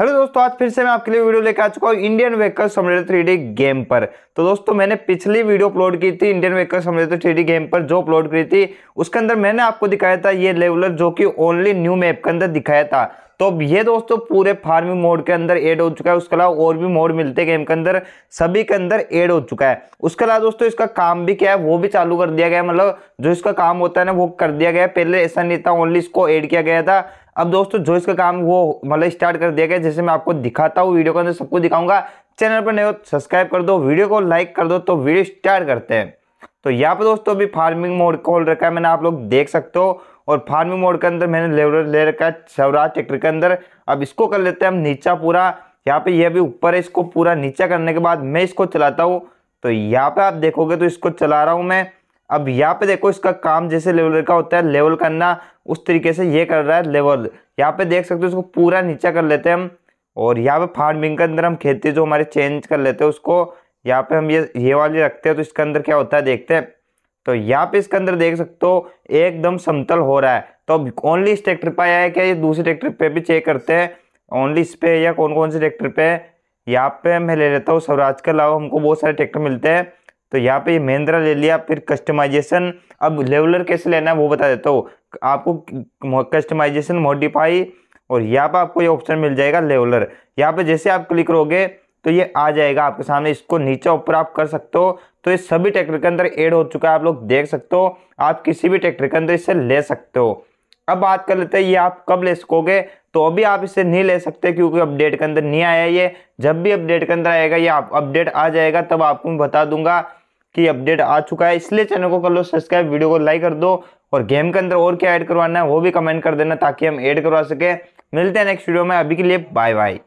hello दोस्तों आज फिर से मैं आपके लिए वीडियो लेकर आ चुका हूँ इंडियन वेकल समझे थ्री डी गेम पर तो दोस्तों मैंने पिछली वीडियो अपलोड की थी इंडियन वेकल समझे थ्री डी गेम पर जो अपलोड करी थी उसके अंदर मैंने आपको दिखाया था ये लेवलर जो कि ओनली न्यू मैप के अंदर दिखाया था तो अब ये दोस्तों पूरे फार्मिंग मोड के अंदर ऐड हो चुका है उसके अलावा और भी मोड मिलते गेम के अंदर सभी के अंदर ऐड हो चुका है उसके अलावा दोस्तों इसका काम भी क्या है वो भी चालू कर दिया गया मतलब जो इसका काम होता है ना वो कर दिया गया पहले ऐसा नहीं था ओनली इसको ऐड किया गया था अब दोस्तों जो इसका काम वो मतलब स्टार्ट कर दिया गया जैसे मैं आपको दिखाता हूँ वीडियो के अंदर सबको दिखाऊंगा चैनल पर नहीं हो सब्सक्राइब तो कर दो वीडियो को लाइक कर दो तो वीडियो स्टार्ट करते हैं तो यहाँ पर दोस्तों अभी फार्मिंग मोड खोल रखा है मैंने आप लोग देख सकते हो और फार्मिंग मोड के अंदर मैंने लेवर ले रखा है स्वराज ट्रैक्टर के अंदर अब इसको कर लेते हैं हम नीचा पूरा यहाँ पे ये भी ऊपर है इसको पूरा नीचा करने के बाद मैं इसको चलाता हूँ तो यहाँ पे आप देखोगे तो इसको चला रहा हूँ मैं अब यहाँ पे देखो इसका काम जैसे लेवल का होता है लेवल करना उस तरीके से ये कर रहा है लेवल यहाँ पे देख सकते हो इसको पूरा नीचा कर लेते हैं हम और यहाँ पे फार्मिंग के अंदर हम खेती जो हमारे चेंज कर लेते हैं उसको यहाँ पे हम ये ये वाली रखते हैं तो इसके अंदर क्या होता है देखते हैं तो यहाँ पे इसके अंदर देख सकते हो एकदम समतल हो रहा है तो अब ओनली इस ट्रैक्टर पर आया है क्या ये दूसरे ट्रैक्टर पर भी चेक करते हैं ओनली इस पे या कौन कौन से ट्रैक्टर पे यहाँ पे मैं ले लेता हूँ स्वराज के अलावा हमको बहुत सारे ट्रैक्टर मिलते हैं तो यहाँ पे महिंद्रा ले लिया फिर कस्टमाइजेशन अब लेवलर कैसे लेना है वो बता देता हूँ आपको कस्टमाइजेशन मॉडिफाई और यहाँ पर आपको ये ऑप्शन मिल जाएगा लेवलर यहाँ पे जैसे आप क्लिक करोगे तो ये आ जाएगा आपके सामने इसको नीचे ऊपर आप कर सकते हो तो ये सभी ट्रैक्टर के अंदर एड हो चुका है आप लोग देख सकते हो आप किसी भी ट्रैक्टर के अंदर इसे ले सकते हो अब बात कर लेते हैं ये आप कब ले सकोगे तो अभी आप इसे नहीं ले सकते क्योंकि अपडेट के अंदर नहीं आया ये जब भी अपडेट के अंदर आएगा ये आप अपडेट आ जाएगा तब आपको मैं बता दूंगा की अपडेट आ चुका है इसलिए चैनल को कर लो सब्सक्राइब वीडियो को लाइक कर दो और गेम के अंदर और क्या ऐड करवाना है वो भी कमेंट कर देना ताकि हम ऐड करवा सके मिलते हैं नेक्स्ट वीडियो में अभी के लिए बाय बाय